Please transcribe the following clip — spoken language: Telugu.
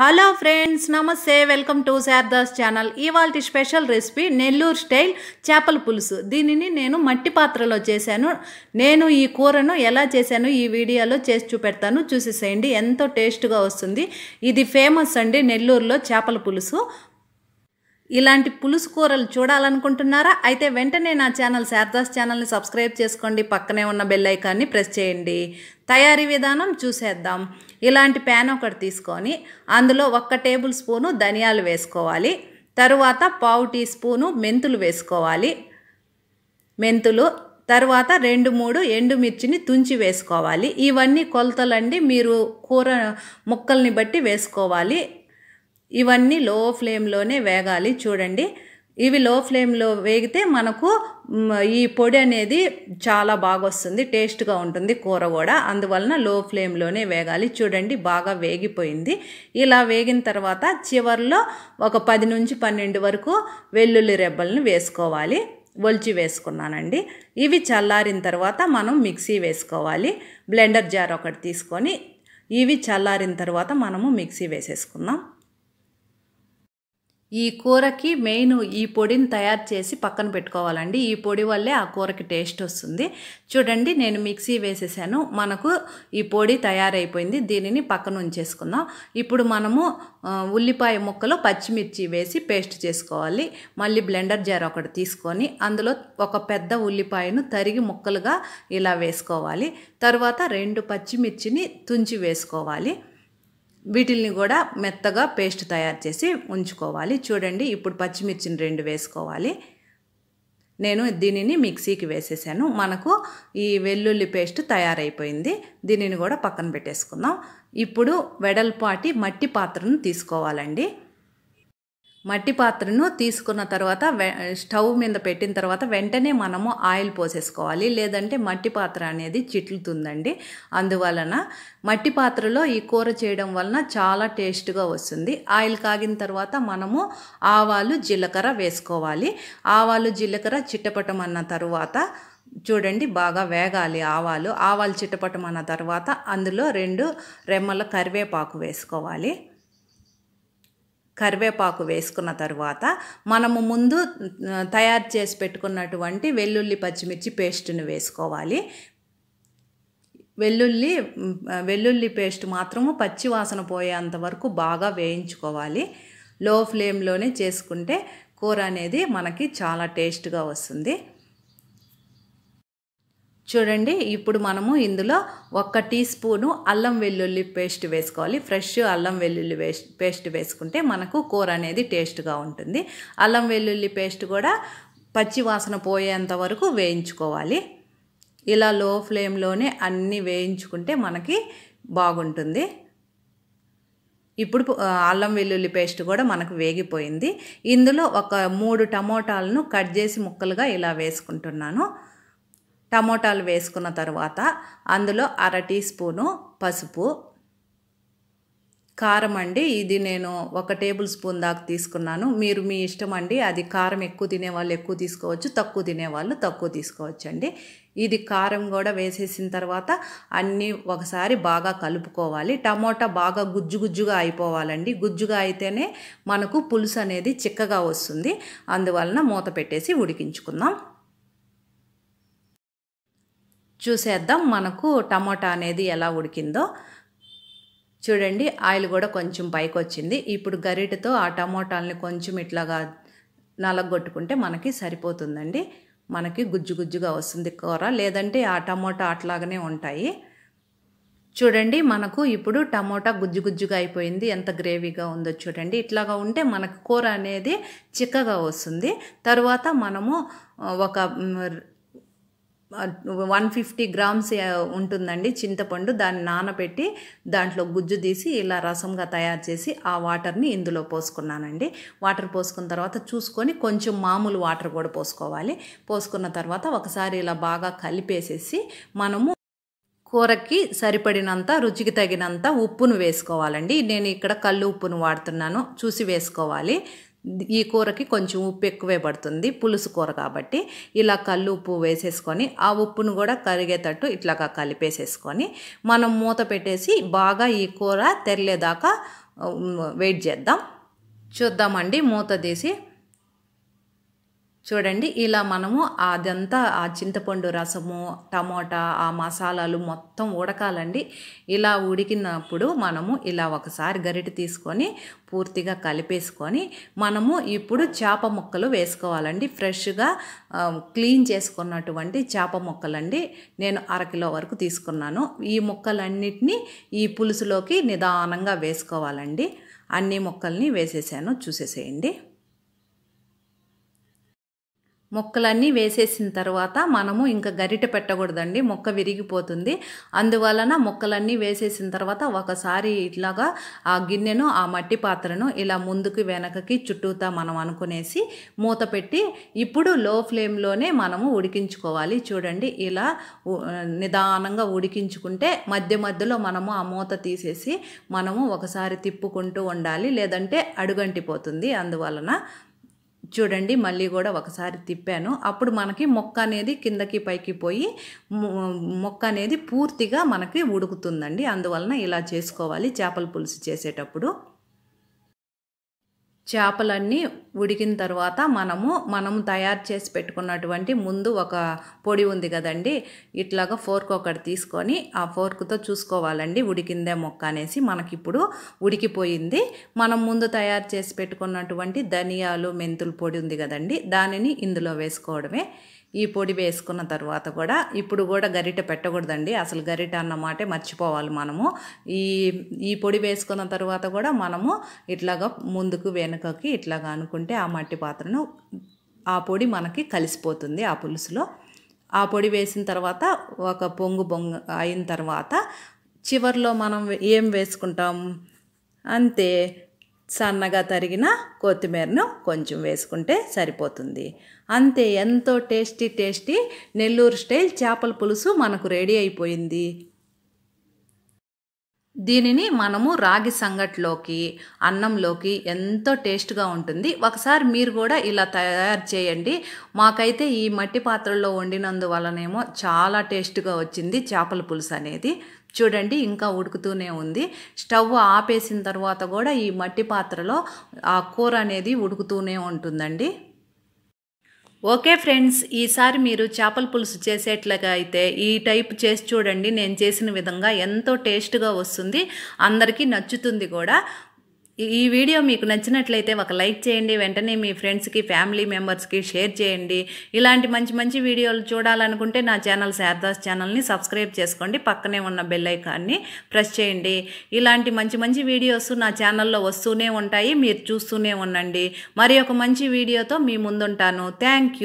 హలో ఫ్రెండ్స్ నమస్తే వెల్కమ్ టు శారదాస్ ఛానల్ ఇవాళ స్పెషల్ రెసిపీ నెల్లూరు స్టైల్ చేపల పులుసు దీనిని నేను మట్టి పాత్రలో చేశాను నేను ఈ కూరను ఎలా చేశాను ఈ వీడియోలో చేసి చూపెడతాను చూసేసేయండి ఎంతో టేస్ట్గా వస్తుంది ఇది ఫేమస్ అండి నెల్లూరులో చేపల పులుసు ఇలాంటి పులుసు కూరలు చూడాలనుకుంటున్నారా అయితే వెంటనే నా ఛానల్ శారదాస్ ఛానల్ని సబ్స్క్రైబ్ చేసుకోండి పక్కనే ఉన్న బెల్ ఐకాన్ని ప్రెస్ చేయండి తయారీ విధానం చూసేద్దాం ఇలాంటి ప్యాన్ ఒకటి తీసుకొని అందులో ఒక్క టేబుల్ స్పూను ధనియాలు వేసుకోవాలి తరువాత పావు టీ స్పూను మెంతులు వేసుకోవాలి మెంతులు తర్వాత రెండు మూడు ఎండుమిర్చిని తుంచి వేసుకోవాలి ఇవన్నీ కొలతలండి మీరు కూర ముక్కల్ని బట్టి వేసుకోవాలి ఇవన్నీ లో ఫ్లేమ్లోనే వేగాలి చూడండి ఇవి లో ఫ్లేమ్లో వేగితే మనకు ఈ పొడి అనేది చాలా బాగా వస్తుంది టేస్ట్గా ఉంటుంది కూర కూడా అందువలన లో ఫ్లేమ్లోనే వేగాలి చూడండి బాగా వేగిపోయింది ఇలా వేగిన తర్వాత చివరిలో ఒక పది నుంచి పన్నెండు వరకు వెల్లుల్లి రెబ్బలను వేసుకోవాలి ఒలిచి వేసుకున్నానండి ఇవి చల్లారిన తర్వాత మనం మిక్సీ వేసుకోవాలి బ్లెండర్ జార్ ఒకటి తీసుకొని ఇవి చల్లారిన తర్వాత మనము మిక్సీ వేసేసుకుందాం ఈ కూరకి మెయిన్ ఈ పొడిని తయారు చేసి పక్కన పెట్టుకోవాలండి ఈ పొడి వల్లే ఆ కూరకి టేస్ట్ వస్తుంది చూడండి నేను మిక్సీ వేసేసాను మనకు ఈ పొడి తయారైపోయింది దీనిని పక్కన ఉంచేసుకుందాం ఇప్పుడు మనము ఉల్లిపాయ ముక్కలు పచ్చిమిర్చి వేసి పేస్ట్ చేసుకోవాలి మళ్ళీ బ్లెండర్ జార్ ఒకటి తీసుకొని అందులో ఒక పెద్ద ఉల్లిపాయను తరిగి ముక్కలుగా ఇలా వేసుకోవాలి తర్వాత రెండు పచ్చిమిర్చిని తుంచి వేసుకోవాలి వీటిల్ని కూడా మెత్తగా పేస్ట్ తయారు చేసి ఉంచుకోవాలి చూడండి ఇప్పుడు పచ్చిమిర్చిని రెండు వేసుకోవాలి నేను దీనిని మిక్సీకి వేసేసాను మనకు ఈ వెల్లుల్లి పేస్ట్ తయారైపోయింది దీనిని కూడా పక్కన పెట్టేసుకుందాం ఇప్పుడు వెడల్పాటి మట్టి పాత్రను తీసుకోవాలండి మట్టి పాత్రను తీసుకున్న తర్వాత స్టవ్ మీద పెట్టిన తర్వాత వెంటనే మనము ఆయిల్ పోసేసుకోవాలి లేదంటే మట్టి పాత్ర అనేది చిట్లుతుందండి అందువలన మట్టి పాత్రలో ఈ కూర చేయడం వలన చాలా టేస్ట్గా వస్తుంది ఆయిల్ కాగిన తర్వాత మనము ఆవాలు జీలకర్ర వేసుకోవాలి ఆవాలు జీలకర్ర చిట్టపటం అన్న తర్వాత చూడండి బాగా వేగాలి ఆవాలు ఆవాలు చిట్టపటం అన్న తర్వాత అందులో రెండు రెమ్మల కరివేపాకు వేసుకోవాలి కరివేపాకు వేసుకున్న తర్వాత మనము ముందు తయారు చేసి పెట్టుకున్నటువంటి వెల్లుల్లి పచ్చిమిర్చి పేస్ట్ని వేసుకోవాలి వెల్లుల్లి వెల్లుల్లి పేస్ట్ మాత్రము పచ్చి వాసన పోయేంత వరకు బాగా వేయించుకోవాలి లో ఫ్లేమ్లోనే చేసుకుంటే కూర అనేది మనకి చాలా టేస్ట్గా వస్తుంది చూడండి ఇప్పుడు మనము ఇందులో ఒక్క టీ స్పూను అల్లం వెల్లుల్లి పేస్ట్ వేసుకోవాలి ఫ్రెష్ అల్లం వెల్లుల్లి పేస్ట్ వేసుకుంటే మనకు కూర అనేది టేస్ట్గా ఉంటుంది అల్లం వెల్లుల్లి పేస్ట్ కూడా పచ్చి వాసన పోయేంత వరకు వేయించుకోవాలి ఇలా లో ఫ్లేమ్లోనే అన్నీ వేయించుకుంటే మనకి బాగుంటుంది ఇప్పుడు అల్లం వెల్లుల్లి పేస్ట్ కూడా మనకు వేగిపోయింది ఇందులో ఒక మూడు టమోటాలను కట్ చేసి ముక్కలుగా ఇలా వేసుకుంటున్నాను టమోటాలు వేసుకున్న తర్వాత అందులో అర టీ స్పూను పసుపు కారం అండి ఇది నేను ఒక టేబుల్ స్పూన్ దాకా తీసుకున్నాను మీరు మీ ఇష్టం అండి అది కారం ఎక్కువ తినే వాళ్ళు ఎక్కువ తీసుకోవచ్చు తక్కువ తినేవాళ్ళు తక్కువ తీసుకోవచ్చు అండి ఇది కారం కూడా వేసేసిన తర్వాత అన్నీ ఒకసారి బాగా కలుపుకోవాలి టమోటా బాగా గుజ్జు గుజ్జుగా అయిపోవాలండి గుజ్జుగా అయితేనే మనకు పులుసు అనేది చిక్కగా వస్తుంది అందువలన మూత పెట్టేసి ఉడికించుకుందాం చూసేద్దాం మనకు టమాటా అనేది ఎలా ఉడికిందో చూడండి ఆయిల్ కూడా కొంచెం పైకి వచ్చింది ఇప్పుడు గరిటతో ఆ టమోటాలని కొంచెం ఇట్లాగా నలగొట్టుకుంటే మనకి సరిపోతుందండి మనకి గుజ్జు గుజ్జుగా వస్తుంది కూర లేదంటే ఆ టమోటా అట్లాగనే ఉంటాయి చూడండి మనకు ఇప్పుడు టమోటా గుజ్జు గుజ్జుగా అయిపోయింది ఎంత గ్రేవీగా ఉందో చూడండి ఇట్లాగా ఉంటే మనకు కూర అనేది చిక్కగా వస్తుంది తర్వాత మనము ఒక వన్ ఫిఫ్టీ గ్రామ్స్ ఉంటుందండి చింతపండు దాన్ని నానబెట్టి దాంట్లో గుజ్జు తీసి ఇలా రసంగా తయారు చేసి ఆ వాటర్ని ఇందులో పోసుకున్నానండి వాటర్ పోసుకున్న తర్వాత చూసుకొని కొంచెం మామూలు వాటర్ కూడా పోసుకోవాలి పోసుకున్న తర్వాత ఒకసారి ఇలా బాగా కలిపేసేసి మనము కూరకి సరిపడినంత రుచికి తగినంత ఉప్పును వేసుకోవాలండి నేను ఇక్కడ కళ్ళు ఉప్పును వాడుతున్నాను చూసి వేసుకోవాలి ఈ కూరకి కొంచెం ఉప్పు ఎక్కువే పడుతుంది పులుసు కూర కాబట్టి ఇలా కళ్ళు ఉప్పు వేసేసుకొని ఆ ఉప్పును కూడా కరిగేటట్టు ఇట్లాగా కలిపేసేసుకొని మనం మూత పెట్టేసి బాగా ఈ కూర తెరలేదాకా వెయిట్ చేద్దాం చూద్దామండి మూత తీసి చూడండి ఇలా మనము అదంతా ఆ చింతపండు రసము టమోటా ఆ మసాలాలు మొత్తం ఉడకాలండి ఇలా ఉడికినప్పుడు మనము ఇలా ఒకసారి గరిటె తీసుకొని పూర్తిగా కలిపేసుకొని మనము ఇప్పుడు చేప ముక్కలు వేసుకోవాలండి ఫ్రెష్గా క్లీన్ చేసుకున్నటువంటి చేప ముక్కలండి నేను అరకిలో వరకు తీసుకున్నాను ఈ ముక్కలన్నిటినీ ఈ పులుసులోకి నిదానంగా వేసుకోవాలండి అన్ని ముక్కల్ని వేసేసాను చూసేసేయండి మొక్కలన్నీ వేసేసిన తర్వాత మనము ఇంకా గరిట పెట్టకూడదండి మొక్క విరిగిపోతుంది అందువలన మొక్కలన్నీ వేసేసిన తర్వాత ఒకసారి ఇట్లాగా ఆ గిన్నెను ఆ మట్టి పాత్రను ఇలా ముందుకు వెనకకి చుట్టూతా మనం అనుకునేసి మూత పెట్టి ఇప్పుడు లో ఫ్లేమ్లోనే మనము ఉడికించుకోవాలి చూడండి ఇలా నిదానంగా ఉడికించుకుంటే మధ్య మధ్యలో మనము ఆ మూత తీసేసి మనము ఒకసారి తిప్పుకుంటూ ఉండాలి లేదంటే అడుగంటిపోతుంది అందువలన చూడండి మళ్ళీ కూడా ఒకసారి తిప్పాను అప్పుడు మనకి మొక్క అనేది కిందకి పైకి పోయి మొక్క అనేది పూర్తిగా మనకి ఉడుకుతుందండి అందువలన ఇలా చేసుకోవాలి చేపల పులుసు చేసేటప్పుడు చేపలన్నీ ఉడికిన తర్వాత మనము మనము తయారు చేసి పెట్టుకున్నటువంటి ముందు ఒక పొడి ఉంది కదండి ఇట్లాగా ఫోర్క్ ఒకటి తీసుకొని ఆ ఫోర్క్తో చూసుకోవాలండి ఉడికిందే మొక్క అనేసి మనకిప్పుడు ఉడికిపోయింది మనం ముందు తయారు చేసి పెట్టుకున్నటువంటి ధనియాలు మెంతులు పొడి ఉంది కదండి దానిని ఇందులో వేసుకోవడమే ఈ పొడి వేసుకున్న తర్వాత కూడా ఇప్పుడు కూడా గరిట పెట్టకూడదండి అసలు గరిట అన్నమాటే మర్చిపోవాలి మనము ఈ ఈ పొడి వేసుకున్న తర్వాత కూడా మనము ఇట్లాగా ముందుకు వెనుకకి ఇట్లాగా అనుకుంటే ఆ మట్టి పాత్రను ఆ పొడి మనకి కలిసిపోతుంది ఆ పులుసులో ఆ పొడి వేసిన తర్వాత ఒక పొంగు బొంగు అయిన తర్వాత చివరిలో మనం ఏం వేసుకుంటాం అంతే సన్నగా తరిగిన కొత్తిమీరను కొంచెం వేసుకుంటే సరిపోతుంది అంతే ఎంతో టేస్టీ టేస్టీ నెల్లూరు స్టైల్ చేపల పులుసు మనకు రెడీ అయిపోయింది దీనిని మనము రాగి సంగట్లోకి అన్నంలోకి ఎంతో టేస్ట్గా ఉంటుంది ఒకసారి మీరు కూడా ఇలా తయారు చేయండి మాకైతే ఈ మట్టి పాత్రల్లో వండినందువలనేమో చాలా టేస్ట్గా వచ్చింది చేపల పులుసు అనేది చూడండి ఇంకా ఉడుకుతూనే ఉంది స్టవ్ ఆపేసిన తర్వాత కూడా ఈ మట్టి పాత్రలో ఆ కూర అనేది ఉడుకుతూనే ఉంటుందండి ఓకే ఫ్రెండ్స్ ఈసారి మీరు చేపల పులుసు చేసేట్లుగా అయితే ఈ టైప్ చేసి చూడండి నేను చేసిన విధంగా ఎంతో టేస్ట్గా వస్తుంది అందరికీ నచ్చుతుంది కూడా ఈ వీడియో మీకు నచ్చినట్లయితే ఒక లైక్ చేయండి వెంటనే మీ ఫ్రెండ్స్కి ఫ్యామిలీ మెంబర్స్కి షేర్ చేయండి ఇలాంటి మంచి మంచి వీడియోలు చూడాలనుకుంటే నా ఛానల్ శారదాస్ ఛానల్ని సబ్స్క్రైబ్ చేసుకోండి పక్కనే ఉన్న బెల్లైకాన్ని ప్రెస్ చేయండి ఇలాంటి మంచి మంచి వీడియోస్ నా ఛానల్లో వస్తూనే ఉంటాయి మీరు చూస్తూనే ఉండండి మరి ఒక మంచి వీడియోతో మీ ముందుంటాను థ్యాంక్